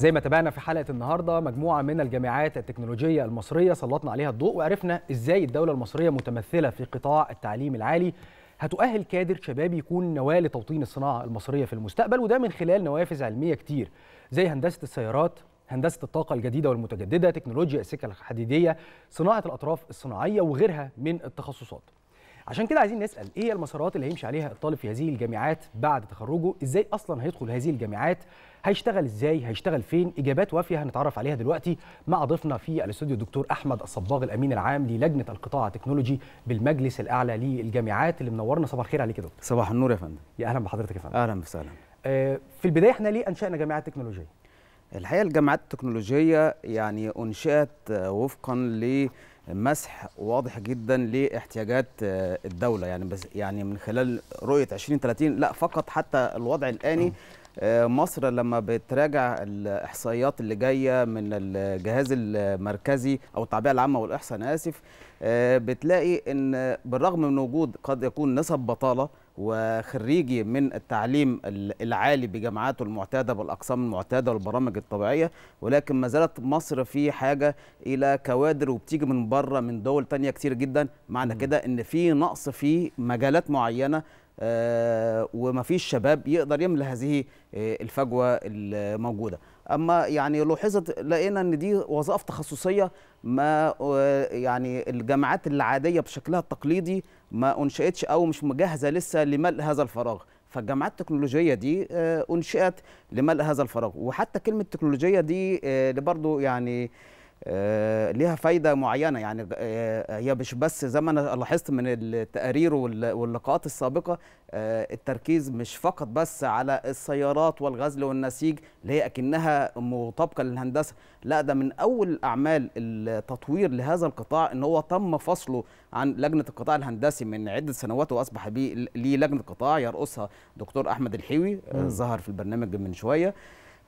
زي ما تابعنا في حلقه النهارده مجموعه من الجامعات التكنولوجيه المصريه سلطنا عليها الضوء وعرفنا ازاي الدوله المصريه متمثله في قطاع التعليم العالي هتؤهل كادر شباب يكون نواه لتوطين الصناعه المصريه في المستقبل وده من خلال نوافذ علميه كتير زي هندسه السيارات هندسه الطاقه الجديده والمتجدده تكنولوجيا السكه الحديديه صناعه الاطراف الصناعيه وغيرها من التخصصات عشان كده عايزين نسال ايه المسارات اللي هيمشي عليها الطالب في هذه الجامعات بعد تخرجه ازاي اصلا هيدخل هذه الجامعات هيشتغل ازاي هيشتغل فين اجابات وافيه هنتعرف عليها دلوقتي مع ضيفنا في الاستوديو الدكتور احمد الصباغ الامين العام للجنه القطاع التكنولوجي بالمجلس الاعلى للجامعات اللي منورنا صباح الخير عليك يا دكتور صباح النور يا فندم يا اهلا بحضرتك يا فندم اهلا وسهلا آه، في البدايه احنا ليه انشانا جامعات تكنولوجيه الحقيقه الجامعات التكنولوجيه يعني انشات آه، وفقا لمسح واضح جدا لاحتياجات آه، الدوله يعني بس يعني من خلال رؤيه 2030 لا فقط حتى الوضع الاني آه، مصر لما بتراجع الاحصائيات اللي جايه من الجهاز المركزي او التعبئه العامه والاحصاء انا اسف آه، بتلاقي ان بالرغم من وجود قد يكون نسب بطاله وخريجي من التعليم العالي بجامعاته المعتاده بالاقسام المعتاده والبرامج الطبيعيه ولكن ما زالت مصر في حاجه الى كوادر وبتيجي من بره من دول تانية كتير جدا معنى كده ان في نقص في مجالات معينه آه، ومفيش شباب يقدر يملى هذه آه، الفجوه الموجوده اما يعني لاحظت لقينا ان دي وظائف تخصصيه ما آه، يعني الجامعات العاديه بشكلها التقليدي ما انشئتش او مش مجهزه لسه لملء هذا الفراغ فالجامعات التكنولوجية دي أنشئت لملء هذا الفراغ وحتى كلمة تكنولوجية دي برضو يعني آه، ليها فايده معينه يعني آه، آه، هي مش بس زي ما انا لاحظت من التقارير واللقاءات السابقه التركيز مش فقط بس على السيارات والغزل والنسيج اللي هي اكنها مطابقه للهندسه لا ده من اول اعمال التطوير لهذا القطاع ان هو تم فصله عن لجنه القطاع الهندسي من عده سنوات واصبح بيه ليه لجنه قطاع يرأسها دكتور احمد الحيوي ظهر في البرنامج من شويه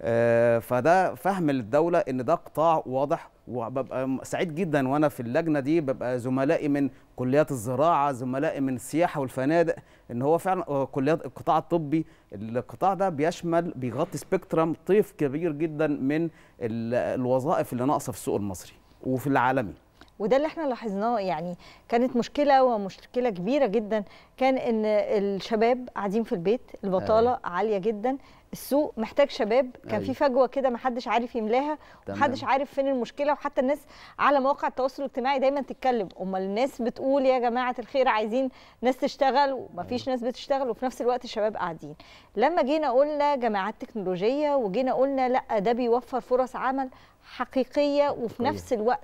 آه، فده فهم للدوله ان ده قطاع واضح وببقى سعيد جدا وانا في اللجنه دي ببقى زملائي من كليات الزراعه زملائي من السياحه والفنادق ان هو فعلا آه، كليات القطاع الطبي القطاع ده بيشمل بيغطي سبيكترم طيف كبير جدا من الوظائف اللي ناقصه في السوق المصري وفي العالمي وده اللي احنا لاحظناه يعني كانت مشكله ومشكله كبيره جدا كان ان الشباب قاعدين في البيت البطاله أيوة. عاليه جدا السوق محتاج شباب كان أي. في أيوه. فجوه كده ما حدش عارف يملاها ومحدش عارف فين المشكله وحتى الناس على مواقع التواصل الاجتماعي دايما تتكلم امال الناس بتقول يا جماعه الخير عايزين ناس تشتغل ومفيش أيوة. ناس بتشتغل وفي نفس الوقت الشباب قاعدين لما جينا قلنا جماعات تكنولوجيه وجينا قلنا لا ده بيوفر فرص عمل حقيقيه وفي نفس الوقت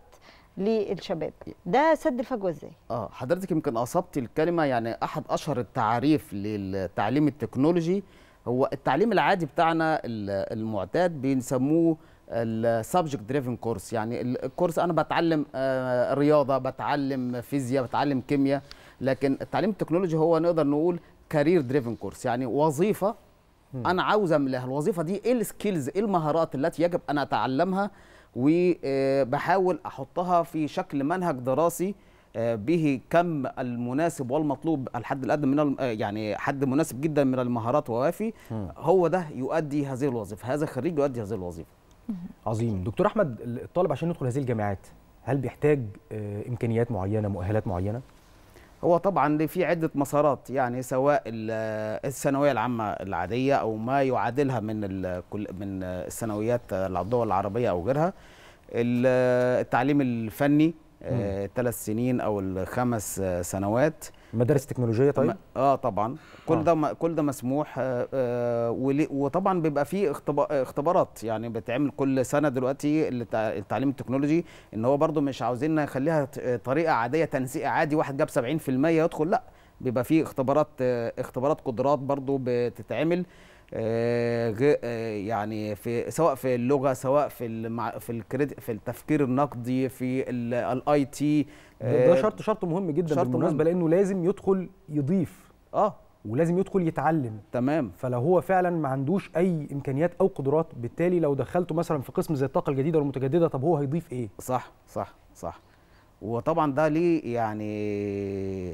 للشباب ده سد الفجوه ازاي اه حضرتك يمكن اصبتي الكلمه يعني احد اشهر التعاريف للتعليم التكنولوجي هو التعليم العادي بتاعنا المعتاد بنسموه السبجكت دريفن كورس يعني الكورس انا بتعلم آه، رياضه بتعلم فيزياء بتعلم كيمياء لكن التعليم التكنولوجي هو نقدر نقول كارير دريفن كورس يعني وظيفه انا عاوز املاها الوظيفه دي ايه السكيلز ايه المهارات التي يجب ان اتعلمها وبحاول احطها في شكل منهج دراسي آه، به كم المناسب والمطلوب الحد الادنى من آه، يعني حد مناسب جدا من المهارات ووافي هو ده يؤدي هذه الوظيفه هذا الخريج يؤدي هذه الوظيفه عظيم دكتور احمد الطالب عشان يدخل هذه الجامعات هل بيحتاج آه، امكانيات معينه مؤهلات معينه هو طبعا في عده مسارات يعني سواء الثانويه العامه العاديه او ما يعادلها من من الثانويات الدول العربيه او غيرها التعليم الفني ثلاث آه، سنين او الخمس آه، سنوات مدارس تكنولوجيه طيب اه طبعا كل آه. ده كل ده مسموح آه, آه، وطبعا بيبقى فيه اختبارات يعني بتعمل كل سنه دلوقتي التعليم التكنولوجي ان هو برده مش عاوزين نخليها طريقه عاديه تنسيق عادي واحد جاب 70% يدخل لا بيبقى فيه اختبارات اختبارات قدرات برضو بتتعمل آه، آه، يعني في سواء في اللغه سواء في المع... في الكريد... في التفكير النقدي في الاي تي آه، ده شرط شرط مهم جدا شرط بالمناسبه مهم. لانه لازم يدخل يضيف اه ولازم يدخل يتعلم تمام فلو هو فعلا ما عندوش اي امكانيات او قدرات بالتالي لو دخلته مثلا في قسم زي الطاقه الجديده والمتجدده طب هو هيضيف ايه صح صح صح وطبعا ده ليه يعني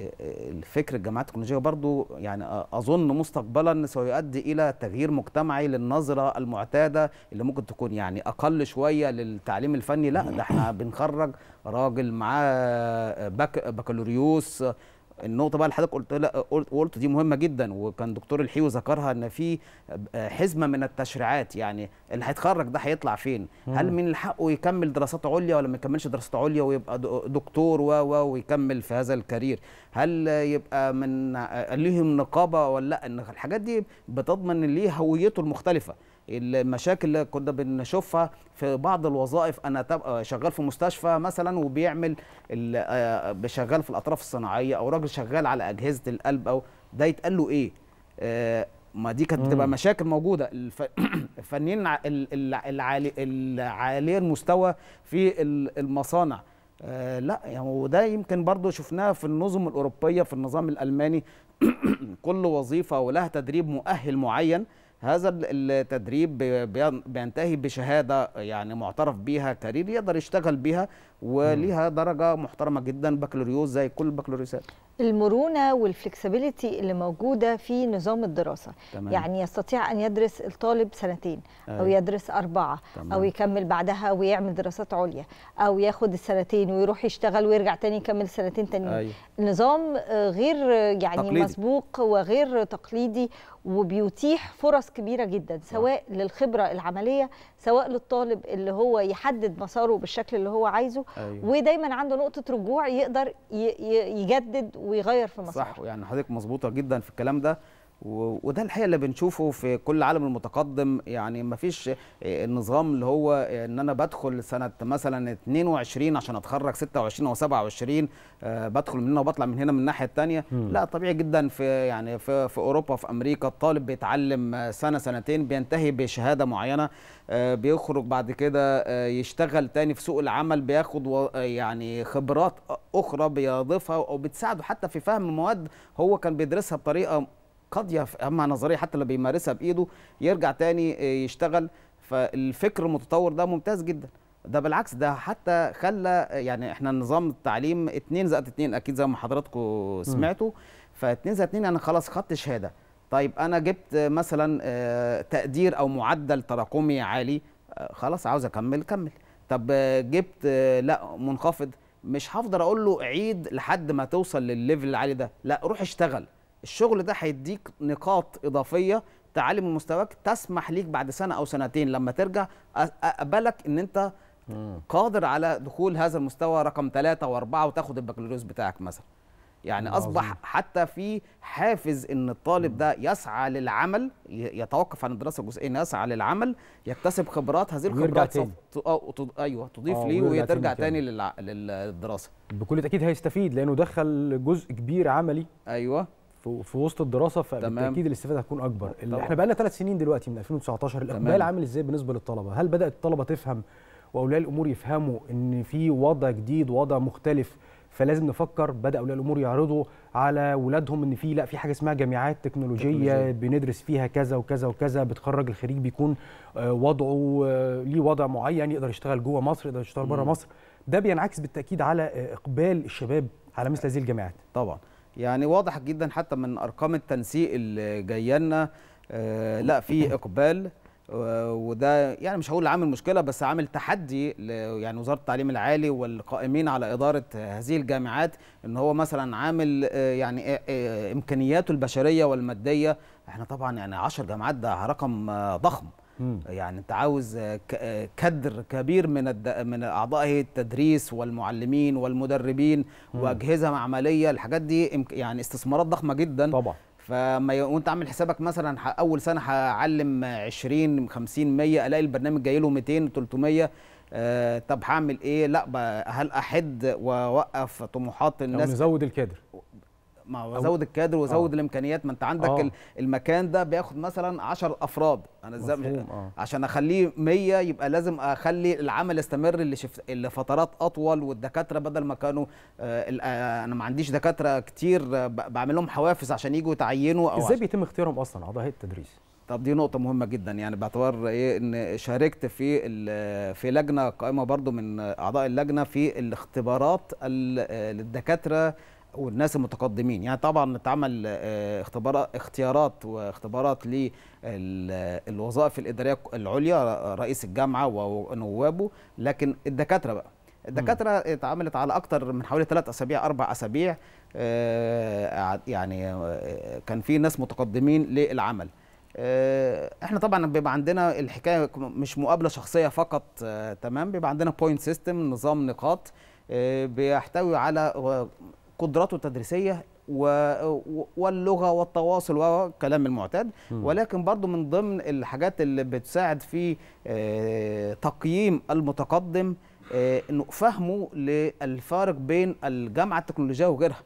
آه، الفكر الجامعات التكنولوجيه برضو يعني آه، اظن مستقبلا سيؤدي الى تغيير مجتمعي للنظره المعتاده اللي ممكن تكون يعني اقل شويه للتعليم الفني لا ده احنا بنخرج راجل معاه بك بكالوريوس النقطه بقى اللي حضرتك قلت قلت دي مهمه جدا وكان دكتور الحيو ذكرها ان في حزمه من التشريعات يعني اللي هيتخرج ده هيطلع فين مم. هل من حقه يكمل دراسات عليا ولا ما يكملش دراسات عليا ويبقى دكتور و و ويكمل في هذا الكارير هل يبقى من ليهم نقابه ولا لا ان الحاجات دي بتضمن ليه هويته المختلفه المشاكل اللي كنا بنشوفها في بعض الوظائف انا آه، شغال في مستشفى مثلا وبيعمل شغال آه، في الاطراف الصناعيه او راجل شغال على اجهزه القلب او ده يتقال له ايه آه، ما دي كانت بتبقى مشاكل موجوده الفنيين العالي العالي المستوى في المصانع لا يعني وده يمكن برضو شفناها في النظم الاوروبيه في النظام الالماني كل وظيفه ولها تدريب مؤهل معين هذا التدريب بينتهي بشهاده يعني معترف بيها كارير يقدر يشتغل بيها وليها درجه محترمه جدا بكالوريوس زي كل البكالوريوسات المرونه والفلكسبيليتي اللي موجوده في نظام الدراسه تمام. يعني يستطيع ان يدرس الطالب سنتين أي. او أيوه. يدرس اربعه تمام. او يكمل بعدها ويعمل دراسات عليا او ياخد السنتين ويروح يشتغل ويرجع تاني يكمل سنتين أي. أيوه. النظام غير يعني تقليدي. مسبوق وغير تقليدي وبيتيح فرص كبيره جدا سواء أي. للخبره العمليه سواء للطالب اللي هو يحدد مساره بالشكل اللي هو عايزه أيوه. ودايما عنده نقطه رجوع يقدر يجدد ويغير في مصلحته صح يعني حضرتك مظبوطه جدا في الكلام ده وده الحقيقه اللي بنشوفه في كل عالم المتقدم يعني ما فيش النظام آه، اللي هو ان انا بدخل سنه مثلا 22 عشان اتخرج 26 او 27 آه، بدخل من هنا وبطلع من هنا من الناحيه الثانيه لا طبيعي جدا في يعني في, في اوروبا في امريكا الطالب بيتعلم سنه سنتين بينتهي بشهاده معينه آه، بيخرج بعد كده يشتغل تاني في سوق العمل بياخد يعني خبرات اخرى بيضيفها او بتساعده حتى في فهم المواد هو كان بيدرسها بطريقه قد اما نظريه حتى اللي بيمارسها بايده يرجع تاني آه، يشتغل فالفكر المتطور ده ممتاز جدا ده بالعكس ده حتى خلى يعني احنا نظام التعليم 2 زائد 2 اكيد زي ما حضراتكم سمعتوا ف 2 زائد 2 انا خلاص خدت شهاده طيب انا جبت مثلا آه، تقدير او معدل تراكمي عالي آه، خلاص عاوز اكمل كمل طب جبت لا منخفض مش هفضل اقول له عيد لحد ما توصل للليفل العالي ده لا روح اشتغل الشغل ده هيديك نقاط اضافيه تعلي من مستواك تسمح ليك بعد سنه او سنتين لما ترجع اقبلك ان انت قادر على دخول هذا المستوى رقم ثلاثة وأربعة وتاخد البكالوريوس بتاعك مثلا يعني أصبح عظيم. حتى في حافز إن الطالب ده يسعى للعمل يتوقف عن الدراسة الجزئية يسعى للعمل يكتسب خبرات هذه الخبرات سوف أيوه تضيف آه، ليه ويرجع تاني, تاني للع... للدراسة بكل تأكيد هيستفيد لأنه دخل جزء كبير عملي أيوه في وسط الدراسه فبالتاكيد الاستفاده هتكون اكبر طبعا. احنا بقى لنا ثلاث سنين دلوقتي من 2019 الاقبال عامل ازاي بالنسبه للطلبه هل بدات الطلبه تفهم واولياء الامور يفهموا ان في وضع جديد وضع مختلف فلازم نفكر بدا اولياء الامور يعرضوا على ولادهم ان في لا في حاجه اسمها جامعات تكنولوجيه تكنولوجيا. بندرس فيها كذا وكذا وكذا بتخرج الخريج بيكون آه، وضعه آه، ليه وضع معين يقدر يشتغل جوه مصر يقدر يشتغل بره مصر ده بينعكس بالتاكيد على آه، اقبال الشباب على مثل هذه الجامعات طبعا يعني واضح جدا حتى من ارقام التنسيق اللي جايه لنا آه، لا في اقبال وده يعني مش هقول عامل مشكله بس عامل تحدي يعني وزاره التعليم العالي والقائمين على اداره هذه الجامعات ان هو مثلا عامل آه، يعني آه، امكانياته البشريه والماديه احنا طبعا يعني 10 جامعات ده رقم ضخم مم. يعني انت عاوز كدر كبير من الد... من اعضاء التدريس والمعلمين والمدربين مم. واجهزه معمليه الحاجات دي يعني استثمارات ضخمه جدا طبعا فما ي... وانت عامل حسابك مثلا اول سنه هعلم 20 50 100 الاقي البرنامج جاي له 200 300 آه طب هعمل ايه لا هل احد واوقف طموحات الناس او نزود الكادر ما هو زود الكادر وزود آه. الامكانيات ما انت عندك آه. المكان ده بياخد مثلا 10 افراد انا ازاي آه. عشان اخليه 100 يبقى لازم اخلي العمل يستمر اللي شفت لفترات اطول والدكاتره بدل ما كانوا آه, آه، انا ما عنديش دكاتره كتير بعمل لهم حوافز عشان يجوا يتعينوا او ازاي بيتم اختيارهم اصلا اعضاء هيئه التدريس طب دي نقطة مهمة جدا يعني باعتبار ايه ان شاركت في في لجنة قائمة برضو من اعضاء اللجنة في الاختبارات آه، للدكاترة والناس المتقدمين يعني طبعا اتعمل آه، اختبارات اختيارات واختبارات للوظائف الاداريه العليا رئيس الجامعه ونوابه لكن الدكاتره بقى الدكاتره اتعملت على اكتر من حوالي ثلاث اسابيع اربع اسابيع آه، يعني آه، كان في ناس متقدمين للعمل احنا طبعا بيبقى عندنا الحكايه مش مقابله شخصيه فقط تمام بيبقى عندنا بوينت سيستم نظام نقاط بيحتوي على قدراته التدريسيه واللغه والتواصل وكلام المعتاد ولكن برضو من ضمن الحاجات اللي بتساعد في آه، تقييم المتقدم آه، انه فهمه للفارق بين الجامعه التكنولوجيه وغيرها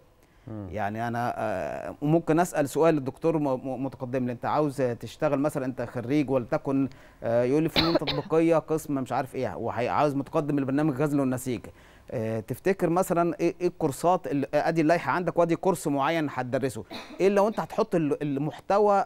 يعني انا آه، ممكن اسال سؤال للدكتور متقدم لي انت عاوز تشتغل مثلا انت خريج ولتكن يقول لي فنون تطبيقيه قسم مش عارف ايه وعاوز متقدم لبرنامج غزل والنسيج آه، تفتكر مثلا ايه, إيه الكورسات آه، ادي اللائحه عندك وادي كورس معين هتدرسه ايه لو انت هتحط المحتوى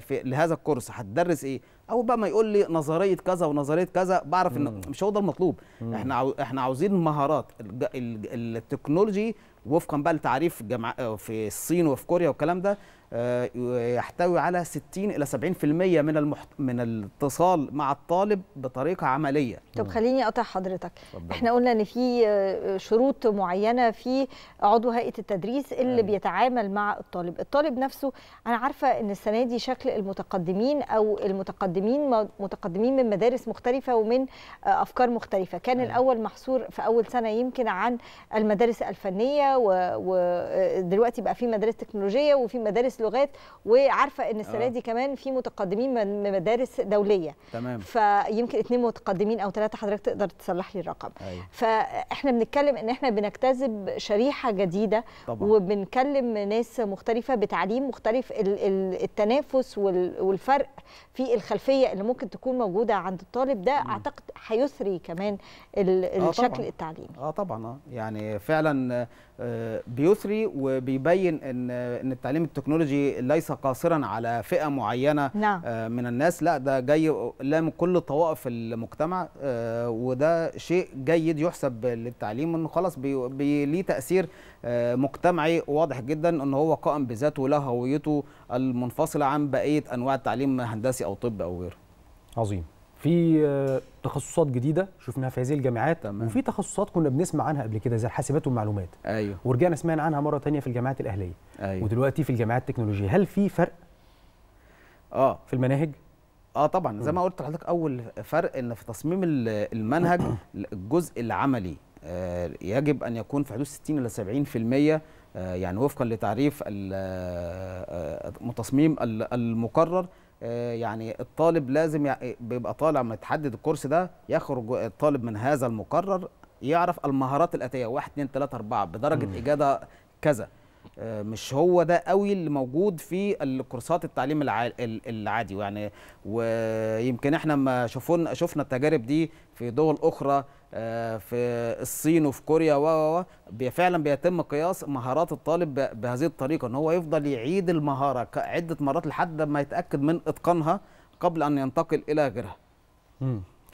في لهذا الكورس هتدرس ايه او بقى ما يقول لي نظريه كذا ونظريه كذا بعرف ان مش هو ده المطلوب احنا احنا عاوزين مهارات التكنولوجي وفقا بقى لتعريف جمع... آه، في الصين وفي كوريا والكلام ده آه، يحتوي على 60 الى 70% من المحت... من الاتصال مع الطالب بطريقه عمليه طب خليني اقطع حضرتك فضل. احنا قلنا ان في آه، شروط معينه في عضو هيئه التدريس اللي بيتعامل مع الطالب الطالب نفسه انا عارفه ان السنه دي شكل المتقدمين او المتقدمين متقدمين من مدارس مختلفه ومن افكار مختلفه كان الاول محصور في اول سنه يمكن عن المدارس الفنيه ودلوقتي آه، بقى في مدارس تكنولوجيه وفي مدارس لغات وعارفه ان السنه آه. دي كمان في متقدمين من مدارس دوليه تمام فيمكن اثنين متقدمين او ثلاثه حضرتك تقدر تصلح لي الرقم أيوة. فاحنا بنتكلم ان احنا بنجتذب شريحه جديده طبعا. وبنكلم ناس مختلفه بتعليم مختلف التنافس والفرق في الخلفيه اللي ممكن تكون موجوده عند الطالب ده م. اعتقد هيثري كمان آه، الشكل آه التعليمي اه طبعا اه يعني فعلا بيثري وبيبين ان ان التعليم التكنولوجي ليس قاصرا على فئه معينه نعم. آه، من الناس لا ده جاي لام كل طوائف المجتمع آه، وده شيء جيد يحسب للتعليم انه خلاص بي, بي ليه تاثير آه، مجتمعي واضح جدا ان هو قائم بذاته له هويته المنفصله عن بقيه انواع التعليم هندسي او طب او غيره عظيم في آه، تخصصات جديده شفناها في هذه الجامعات تمام. وفي تخصصات كنا بنسمع عنها قبل كده زي الحاسبات والمعلومات ايوه ورجعنا سمعنا عنها مره ثانيه في الجامعات الاهليه أيوه. ودلوقتي في الجامعات التكنولوجيه هل في فرق اه في المناهج اه طبعا زي ما قلت لحضرتك اول فرق ان في تصميم المنهج الجزء العملي آه، يجب ان يكون في حدود 60 الى 70% آه، يعني وفقا لتعريف تصميم المقرر آه، يعني الطالب لازم بيبقى طالع متحدد الكورس ده يخرج الطالب من هذا المقرر يعرف المهارات الاتيه 1 2 3 4 بدرجه اجاده كذا آه، مش هو ده قوي اللي موجود في الكورسات التعليم العادي يعني ويمكن احنا ما شفنا شفنا التجارب دي في دول اخرى آه، في الصين وفي كوريا و فعلا بيتم قياس مهارات الطالب بهذه الطريقه ان هو يفضل يعيد المهاره عده مرات لحد ما يتاكد من اتقانها قبل ان ينتقل الى غيرها.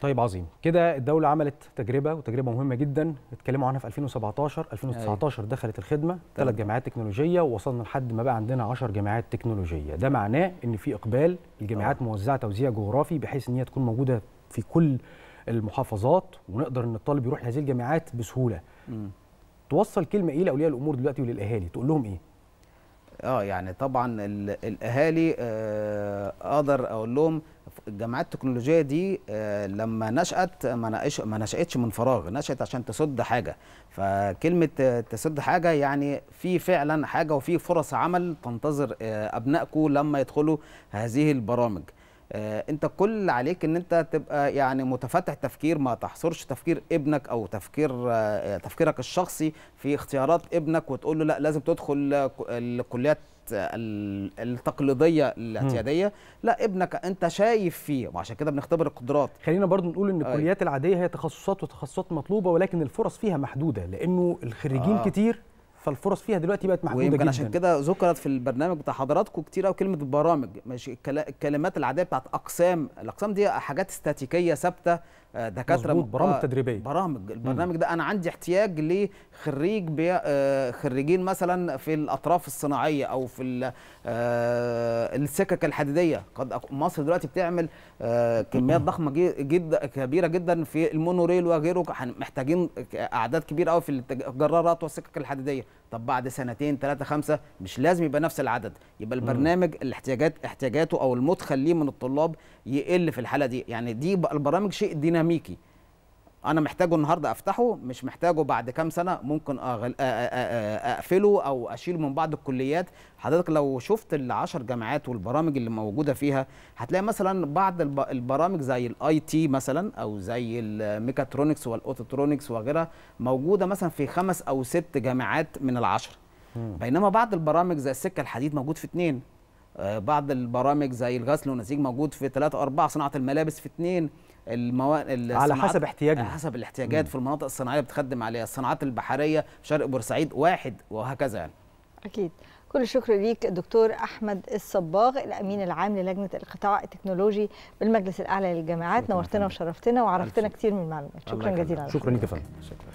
طيب عظيم كده الدوله عملت تجربه وتجربه مهمه جدا اتكلموا عنها في 2017 2019 دخلت الخدمه أيوه. ثلاث جامعات تكنولوجيه ووصلنا لحد ما بقى عندنا 10 جامعات تكنولوجيه ده معناه ان في اقبال الجامعات أوه. موزعه توزيع جغرافي بحيث ان هي تكون موجوده في كل المحافظات ونقدر ان الطالب يروح لهذه الجامعات بسهوله م. توصل كلمه ايه لاولياء الامور دلوقتي وللاهالي تقول لهم ايه اه يعني طبعا الاهالي آه اقدر اقول لهم الجامعات التكنولوجيه دي آه لما نشات ما, ما نشاتش من فراغ نشات عشان تسد حاجه فكلمه آه، تسد حاجه يعني في فعلا حاجه وفي فرص عمل تنتظر آه ابنائكم لما يدخلوا هذه البرامج آه، انت كل عليك ان انت تبقى يعني متفتح تفكير ما تحصرش تفكير ابنك او تفكير آه، تفكيرك الشخصي في اختيارات ابنك وتقول له لا لازم تدخل الكليات التقليديه الاعتياديه لا ابنك انت شايف فيه وعشان كده بنختبر القدرات خلينا برضو نقول ان آه، الكليات العاديه هي تخصصات وتخصصات مطلوبه ولكن الفرص فيها محدوده لانه الخريجين آه. كتير فالفرص فيها دلوقتي بقت محدوده جدا عشان كده ذكرت في البرنامج بتاع حضراتكم كتير قوي كلمه برامج ماشي الكلمات العاديه بتاعت اقسام الاقسام دي حاجات استاتيكيه ثابته دكاتره مظبوط برامج آه، تدريبيه برامج البرنامج ده انا عندي احتياج لخريج آه، خريجين مثلا في الاطراف الصناعيه او في آه، السكك الحديديه قد مصر دلوقتي بتعمل كميات ضخمه جدا كبيره جدا في المونوريل وغيره محتاجين اعداد كبيره قوي في الجرارات والسكك الحديديه طب بعد سنتين ثلاثة خمسة مش لازم يبقى نفس العدد يبقى البرنامج الاحتياجات احتياجاته أو المدخل ليه من الطلاب يقل في الحالة دي يعني دي البرامج شيء ديناميكي انا محتاجه النهارده افتحه مش محتاجه بعد كام سنه ممكن أغل... اقفله او اشيله من بعض الكليات حضرتك لو شفت العشر جامعات والبرامج اللي موجوده فيها هتلاقي مثلا بعض البرامج زي الاي تي مثلا او زي الميكاترونكس والاوتوترونكس وغيرها موجوده مثلا في خمس او ست جامعات من العشر بينما بعض البرامج زي السكه الحديد موجود في اثنين آه، بعض البرامج زي الغسل والنسيج موجود في ثلاثة أربعة صناعة الملابس في اثنين المو... على حسب احتياجنا على حسب الاحتياجات مم. في المناطق الصناعيه بتخدم عليها الصناعات البحريه في شرق بورسعيد واحد وهكذا يعني اكيد كل الشكر ليك دكتور احمد الصباغ الامين العام للجنه القطاع التكنولوجي بالمجلس الاعلى للجامعات نورتنا وشرفتنا وعرفتنا كتير من المعلومات شكرا جزيلا شكرا لك يا فندم